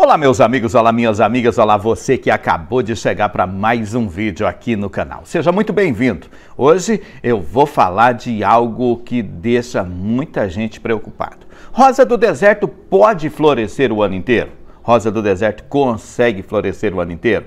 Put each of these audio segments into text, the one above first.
Olá meus amigos, olá minhas amigas, olá você que acabou de chegar para mais um vídeo aqui no canal. Seja muito bem-vindo. Hoje eu vou falar de algo que deixa muita gente preocupado. Rosa do deserto pode florescer o ano inteiro? Rosa do deserto consegue florescer o ano inteiro?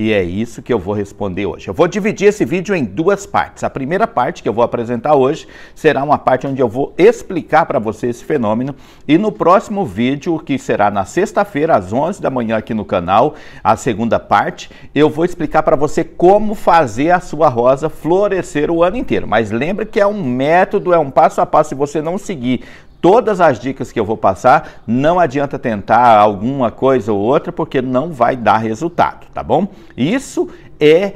E é isso que eu vou responder hoje. Eu vou dividir esse vídeo em duas partes. A primeira parte que eu vou apresentar hoje será uma parte onde eu vou explicar para você esse fenômeno. E no próximo vídeo, que será na sexta-feira, às 11 da manhã aqui no canal, a segunda parte, eu vou explicar para você como fazer a sua rosa florescer o ano inteiro. Mas lembre que é um método, é um passo a passo. Se você não seguir todas as dicas que eu vou passar, não adianta tentar alguma coisa ou outra, porque não vai dar resultado, tá bom? Isso é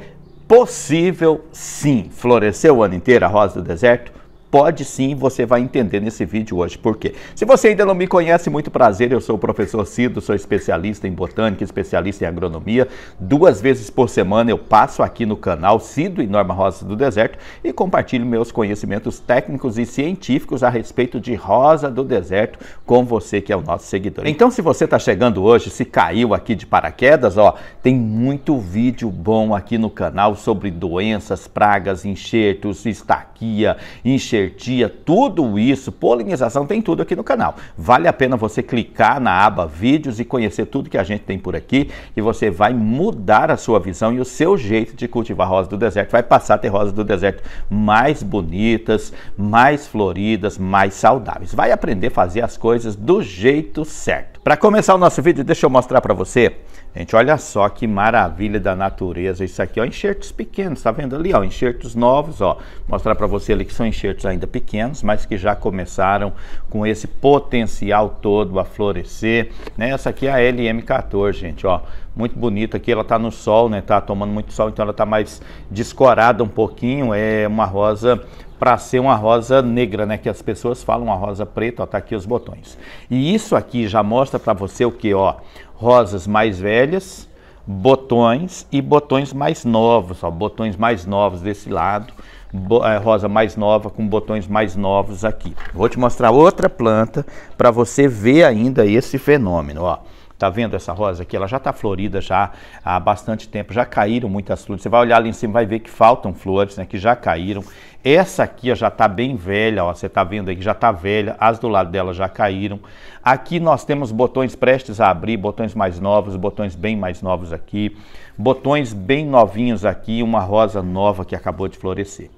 possível sim. Floresceu o ano inteiro a rosa do deserto? Pode sim, você vai entender nesse vídeo hoje por quê. Se você ainda não me conhece, muito prazer, eu sou o professor Cido, sou especialista em botânica, especialista em agronomia. Duas vezes por semana eu passo aqui no canal Cido e Norma Rosa do Deserto e compartilho meus conhecimentos técnicos e científicos a respeito de rosa do deserto com você que é o nosso seguidor. Então, se você está chegando hoje, se caiu aqui de paraquedas, ó, tem muito vídeo bom aqui no canal sobre doenças, pragas, enxertos, estaca autarquia, enxertia, tudo isso, polinização, tem tudo aqui no canal. Vale a pena você clicar na aba vídeos e conhecer tudo que a gente tem por aqui e você vai mudar a sua visão e o seu jeito de cultivar rosa do deserto. Vai passar a ter rosas do deserto mais bonitas, mais floridas, mais saudáveis. Vai aprender a fazer as coisas do jeito certo. Para começar o nosso vídeo, deixa eu mostrar para você Gente, olha só que maravilha da natureza isso aqui, ó, enxertos pequenos, tá vendo ali, ó, enxertos novos, ó. Mostrar para você ali que são enxertos ainda pequenos, mas que já começaram com esse potencial todo a florescer, né? Essa aqui é a LM14, gente, ó. Muito bonita aqui, ela tá no sol, né? Tá tomando muito sol, então ela tá mais descorada um pouquinho, é uma rosa para ser uma rosa negra, né? Que as pessoas falam uma rosa preta, ó, tá aqui os botões. E isso aqui já mostra para você o que, ó? rosas mais velhas, botões e botões mais novos, ó, botões mais novos desse lado, eh, rosa mais nova com botões mais novos aqui. Vou te mostrar outra planta para você ver ainda esse fenômeno, ó. Tá vendo essa rosa aqui? Ela já está florida já há bastante tempo, já caíram muitas flores. Você vai olhar ali em cima vai ver que faltam flores, né, que já caíram. Essa aqui já está bem velha, ó, você está vendo aí que já está velha, as do lado dela já caíram. Aqui nós temos botões prestes a abrir, botões mais novos, botões bem mais novos aqui, botões bem novinhos aqui, uma rosa nova que acabou de florescer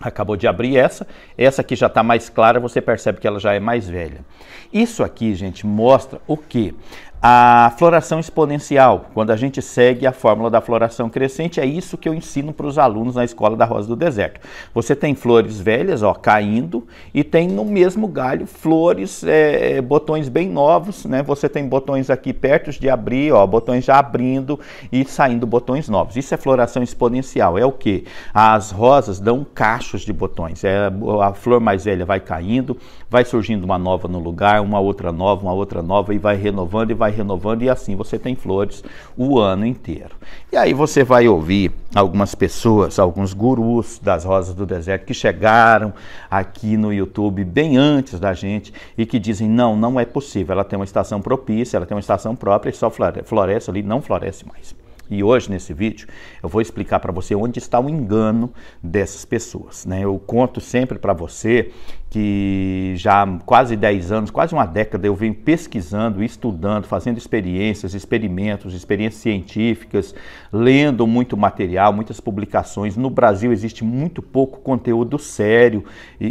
acabou de abrir essa, essa aqui já está mais clara, você percebe que ela já é mais velha. Isso aqui, gente, mostra o que? A floração exponencial, quando a gente segue a fórmula da floração crescente, é isso que eu ensino para os alunos na escola da Rosa do Deserto. Você tem flores velhas, ó, caindo, e tem no mesmo galho flores, é, botões bem novos, né? Você tem botões aqui perto de abrir, ó, botões já abrindo e saindo botões novos. Isso é floração exponencial. É o que? As rosas dão cachos de botões. É, a flor mais velha vai caindo, vai surgindo uma nova no lugar, uma outra nova, uma outra nova, e vai renovando e vai renovando, e assim você tem flores o ano inteiro. E aí você vai ouvir algumas pessoas, alguns gurus das rosas do deserto que chegaram aqui no YouTube bem antes da gente e que dizem: não, não é possível, ela tem uma estação propícia, ela tem uma estação própria e só floresce ali, não floresce mais. E hoje, nesse vídeo, eu vou explicar para você onde está o engano dessas pessoas. Né? Eu conto sempre para você que já há quase 10 anos, quase uma década, eu venho pesquisando, estudando, fazendo experiências, experimentos, experiências científicas, lendo muito material, muitas publicações. No Brasil existe muito pouco conteúdo sério e,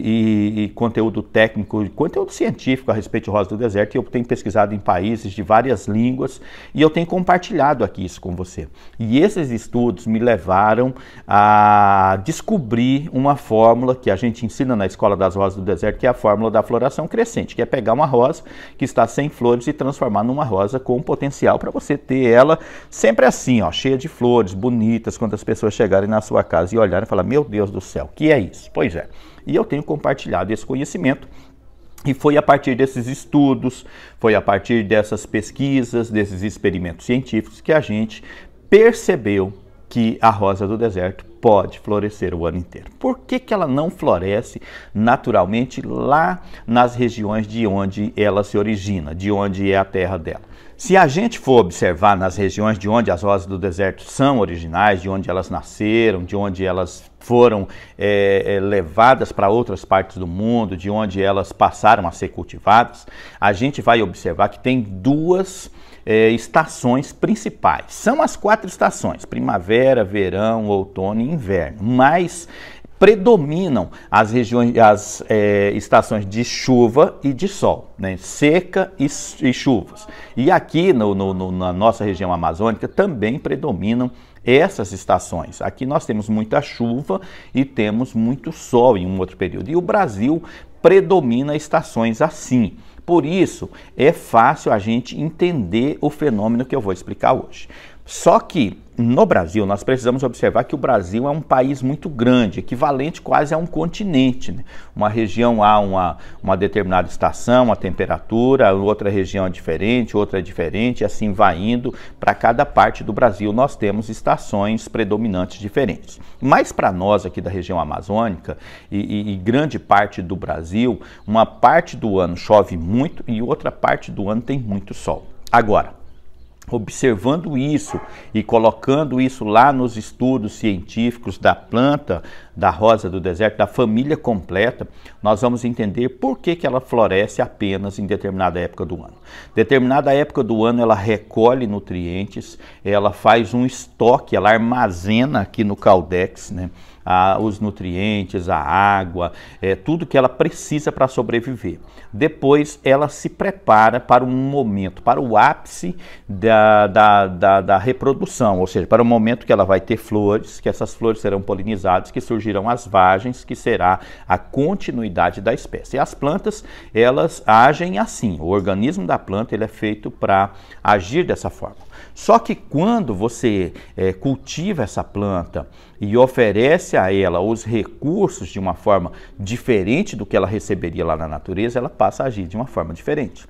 e, e conteúdo técnico, conteúdo científico a respeito de Rosa do Deserto. E eu tenho pesquisado em países de várias línguas e eu tenho compartilhado aqui isso com você. E esses estudos me levaram a descobrir uma fórmula que a gente ensina na Escola das Rosas do Deserto, que é a fórmula da floração crescente, que é pegar uma rosa que está sem flores e transformar numa rosa com potencial para você ter ela sempre assim, ó, cheia de flores, bonitas, quando as pessoas chegarem na sua casa e olharem e falar: "Meu Deus do céu, que é isso?". Pois é. E eu tenho compartilhado esse conhecimento e foi a partir desses estudos, foi a partir dessas pesquisas, desses experimentos científicos que a gente percebeu que a rosa do deserto pode florescer o ano inteiro. Por que, que ela não floresce naturalmente lá nas regiões de onde ela se origina, de onde é a terra dela? Se a gente for observar nas regiões de onde as rosas do deserto são originais, de onde elas nasceram, de onde elas foram é, levadas para outras partes do mundo, de onde elas passaram a ser cultivadas, a gente vai observar que tem duas é, estações principais. São as quatro estações: primavera, verão, outono e inverno. Mas predominam as regiões, as é, estações de chuva e de sol, né? seca e, e chuvas. E aqui no, no, no, na nossa região amazônica também predominam essas estações. Aqui nós temos muita chuva e temos muito sol em um outro período. E o Brasil predomina estações assim. Por isso, é fácil a gente entender o fenômeno que eu vou explicar hoje. Só que no Brasil, nós precisamos observar que o Brasil é um país muito grande, equivalente quase a um continente. Né? Uma região há uma, uma determinada estação, uma temperatura, outra região é diferente, outra é diferente, e assim vai indo. Para cada parte do Brasil, nós temos estações predominantes diferentes. Mas para nós aqui da região amazônica e, e, e grande parte do Brasil, uma parte do ano chove muito e outra parte do ano tem muito sol. Agora, observando isso e colocando isso lá nos estudos científicos da planta, da rosa do deserto, da família completa, nós vamos entender por que, que ela floresce apenas em determinada época do ano. Determinada época do ano ela recolhe nutrientes, ela faz um estoque, ela armazena aqui no caldex, né? a, os nutrientes, a água, é, tudo que ela precisa para sobreviver. Depois ela se prepara para um momento, para o ápice da, da, da, da reprodução, ou seja, para o momento que ela vai ter flores, que essas flores serão polinizadas, que surgirão as vagens, que será a continuidade da espécie. E as plantas, elas agem assim, o organismo da planta ele é feito para agir dessa forma. Só que quando você é, cultiva essa planta e oferece a ela os recursos de uma forma diferente do que ela receberia lá na natureza, ela passa a agir de uma forma diferente.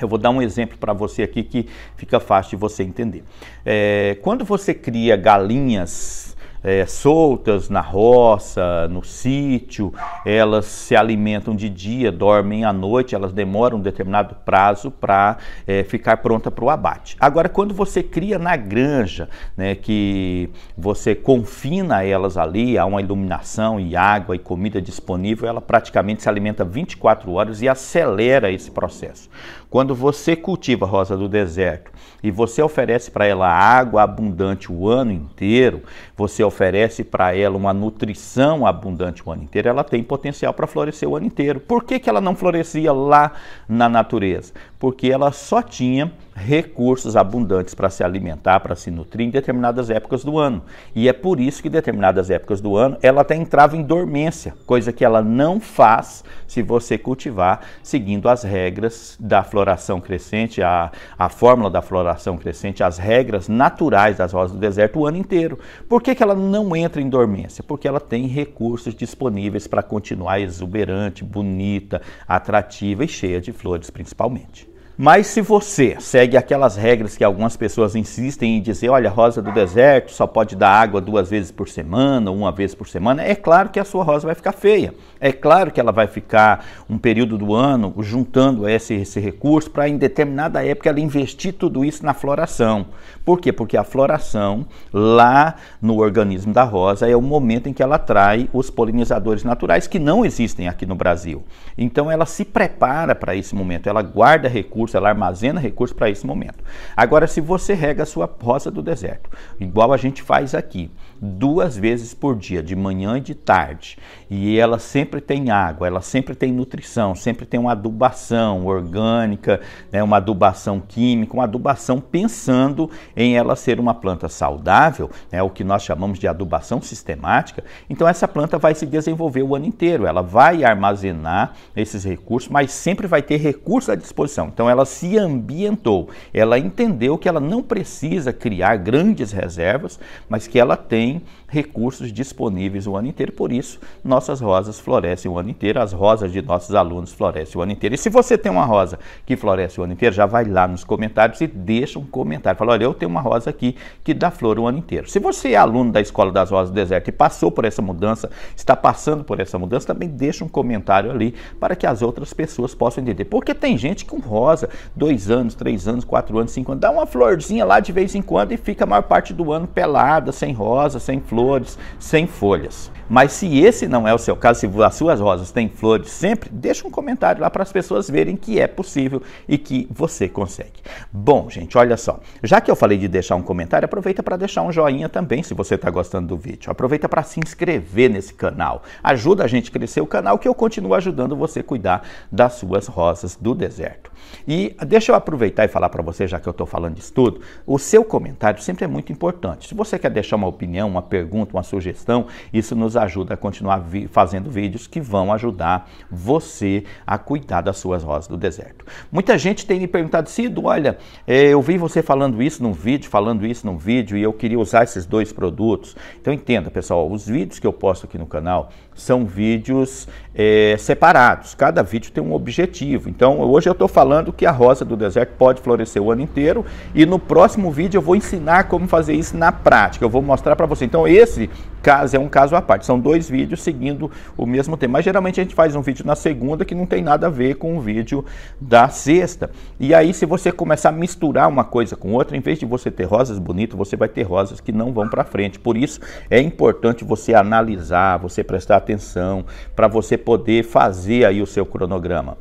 Eu vou dar um exemplo para você aqui que fica fácil de você entender. É, quando você cria galinhas é, soltas na roça, no sítio, elas se alimentam de dia, dormem à noite, elas demoram um determinado prazo para é, ficar pronta para o abate. Agora, quando você cria na granja, né, que você confina elas ali, há uma iluminação e água e comida disponível, ela praticamente se alimenta 24 horas e acelera esse processo. Quando você cultiva rosa do deserto e você oferece para ela água abundante o ano inteiro, você oferece oferece para ela uma nutrição abundante o ano inteiro, ela tem potencial para florescer o ano inteiro. Por que, que ela não florescia lá na natureza? porque ela só tinha recursos abundantes para se alimentar, para se nutrir em determinadas épocas do ano. E é por isso que determinadas épocas do ano ela até entrava em dormência, coisa que ela não faz se você cultivar seguindo as regras da floração crescente, a, a fórmula da floração crescente, as regras naturais das rosas do deserto o ano inteiro. Por que, que ela não entra em dormência? Porque ela tem recursos disponíveis para continuar exuberante, bonita, atrativa e cheia de flores principalmente. Mas se você segue aquelas regras que algumas pessoas insistem em dizer, olha, rosa do deserto só pode dar água duas vezes por semana, uma vez por semana, é claro que a sua rosa vai ficar feia. É claro que ela vai ficar um período do ano juntando esse, esse recurso para em determinada época ela investir tudo isso na floração. Por quê? Porque a floração lá no organismo da rosa é o momento em que ela atrai os polinizadores naturais que não existem aqui no Brasil. Então ela se prepara para esse momento, ela guarda recursos recurso, ela armazena recursos para esse momento. Agora, se você rega a sua rosa do deserto, igual a gente faz aqui, duas vezes por dia, de manhã e de tarde, e ela sempre tem água, ela sempre tem nutrição, sempre tem uma adubação orgânica, né, uma adubação química, uma adubação pensando em ela ser uma planta saudável, né, o que nós chamamos de adubação sistemática, então essa planta vai se desenvolver o ano inteiro, ela vai armazenar esses recursos, mas sempre vai ter recursos à disposição. Então, ela se ambientou, ela entendeu que ela não precisa criar grandes reservas, mas que ela tem recursos disponíveis o ano inteiro. Por isso, nossas rosas florescem o ano inteiro, as rosas de nossos alunos florescem o ano inteiro. E se você tem uma rosa que floresce o ano inteiro, já vai lá nos comentários e deixa um comentário. Fala, olha, eu tenho uma rosa aqui que dá flor o ano inteiro. Se você é aluno da Escola das Rosas do Deserto e passou por essa mudança, está passando por essa mudança, também deixa um comentário ali para que as outras pessoas possam entender. Porque tem gente com rosa dois anos, três anos, quatro anos, cinco anos, dá uma florzinha lá de vez em quando e fica a maior parte do ano pelada, sem rosa, sem flores, sem folhas. Mas se esse não é o seu caso, se as suas rosas têm flores sempre, deixa um comentário lá para as pessoas verem que é possível e que você consegue. Bom, gente, olha só. Já que eu falei de deixar um comentário, aproveita para deixar um joinha também se você está gostando do vídeo. Aproveita para se inscrever nesse canal. Ajuda a gente a crescer o canal que eu continuo ajudando você a cuidar das suas rosas do deserto. E e deixa eu aproveitar e falar para você, já que eu estou falando disso tudo, o seu comentário sempre é muito importante. Se você quer deixar uma opinião, uma pergunta, uma sugestão, isso nos ajuda a continuar fazendo vídeos que vão ajudar você a cuidar das suas rosas do deserto. Muita gente tem me perguntado, Cido, olha, é, eu vi você falando isso num vídeo, falando isso num vídeo, e eu queria usar esses dois produtos. Então entenda, pessoal, os vídeos que eu posto aqui no canal são vídeos é, separados. Cada vídeo tem um objetivo. Então hoje eu estou falando que que a rosa do deserto pode florescer o ano inteiro. E no próximo vídeo eu vou ensinar como fazer isso na prática. Eu vou mostrar para você. Então, esse caso é um caso à parte. São dois vídeos seguindo o mesmo tema. Mas geralmente a gente faz um vídeo na segunda que não tem nada a ver com o vídeo da sexta. E aí, se você começar a misturar uma coisa com outra, em vez de você ter rosas bonitas, você vai ter rosas que não vão para frente. Por isso é importante você analisar, você prestar atenção, para você poder fazer aí o seu cronograma.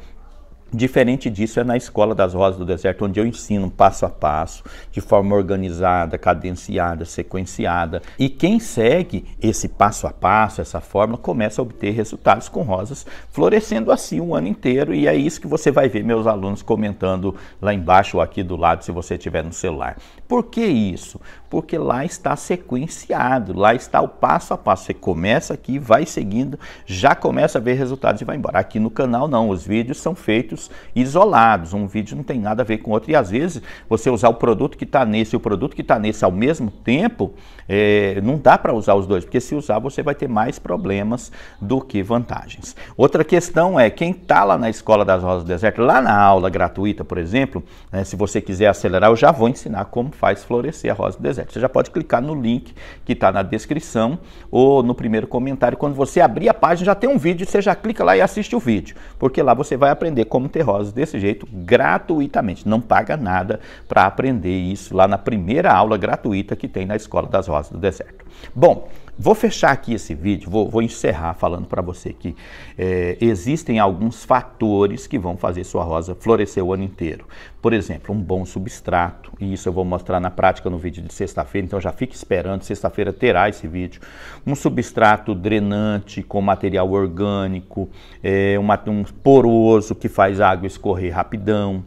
Diferente disso é na Escola das Rosas do Deserto, onde eu ensino passo a passo, de forma organizada, cadenciada, sequenciada. E quem segue esse passo a passo, essa fórmula, começa a obter resultados com rosas florescendo assim o ano inteiro. E é isso que você vai ver meus alunos comentando lá embaixo ou aqui do lado, se você tiver no celular. Por que isso? porque lá está sequenciado, lá está o passo a passo. Você começa aqui, vai seguindo, já começa a ver resultados e vai embora. Aqui no canal não, os vídeos são feitos isolados, um vídeo não tem nada a ver com outro. E às vezes você usar o produto que está nesse e o produto que está nesse ao mesmo tempo, é, não dá para usar os dois, porque se usar você vai ter mais problemas do que vantagens. Outra questão é quem está lá na Escola das Rosas do Deserto, lá na aula gratuita, por exemplo, né, se você quiser acelerar, eu já vou ensinar como faz florescer a rosa do deserto. Você já pode clicar no link que está na descrição ou no primeiro comentário. Quando você abrir a página, já tem um vídeo, você já clica lá e assiste o vídeo, porque lá você vai aprender como ter rosas desse jeito gratuitamente. Não paga nada para aprender isso lá na primeira aula gratuita que tem na Escola das Rosas do Deserto. Bom, Vou fechar aqui esse vídeo, vou, vou encerrar falando para você que é, existem alguns fatores que vão fazer sua rosa florescer o ano inteiro. Por exemplo, um bom substrato, e isso eu vou mostrar na prática no vídeo de sexta-feira, então já fique esperando, sexta-feira terá esse vídeo. Um substrato drenante com material orgânico, é, uma, um poroso que faz água escorrer rapidão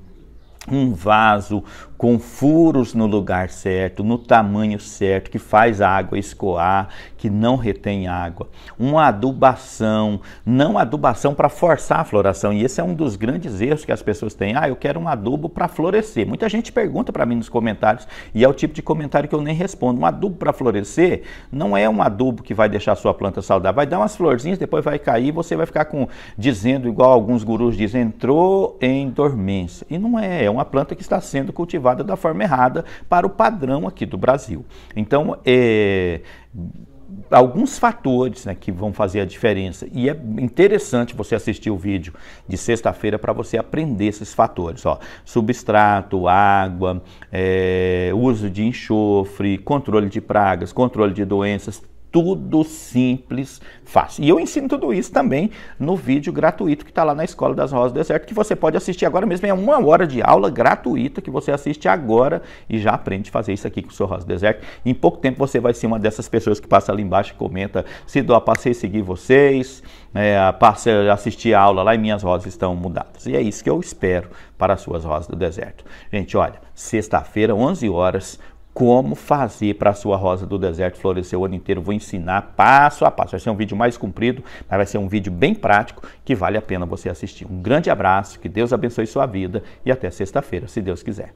um vaso com furos no lugar certo, no tamanho certo, que faz a água escoar, que não retém água. Uma adubação, não adubação para forçar a floração. E esse é um dos grandes erros que as pessoas têm. Ah, eu quero um adubo para florescer. Muita gente pergunta para mim nos comentários e é o tipo de comentário que eu nem respondo. Um adubo para florescer não é um adubo que vai deixar a sua planta saudável. Vai dar umas florzinhas, depois vai cair, você vai ficar com dizendo igual alguns gurus dizem, entrou em dormência. E não é, é uma planta que está sendo cultivada da forma errada para o padrão aqui do Brasil. Então, é, alguns fatores né, que vão fazer a diferença. E é interessante você assistir o vídeo de sexta-feira para você aprender esses fatores. Ó. Substrato, água, é, uso de enxofre, controle de pragas, controle de doenças, tudo simples, fácil. E eu ensino tudo isso também no vídeo gratuito que está lá na Escola das Rosas do Deserto, que você pode assistir agora mesmo. É uma hora de aula gratuita que você assiste agora e já aprende a fazer isso aqui com o seu Rosa do Deserto. Em pouco tempo você vai ser uma dessas pessoas que passa ali embaixo e comenta se doa, né, passei a seguir vocês, é, passei a assistir a aula lá e minhas rosas estão mudadas. E é isso que eu espero para as suas rosas do deserto. Gente, olha, sexta-feira, 11 horas, como fazer para a sua rosa do deserto florescer o ano inteiro. Vou ensinar passo a passo. Vai ser um vídeo mais comprido, mas vai ser um vídeo bem prático que vale a pena você assistir. Um grande abraço, que Deus abençoe sua vida e até sexta-feira, se Deus quiser.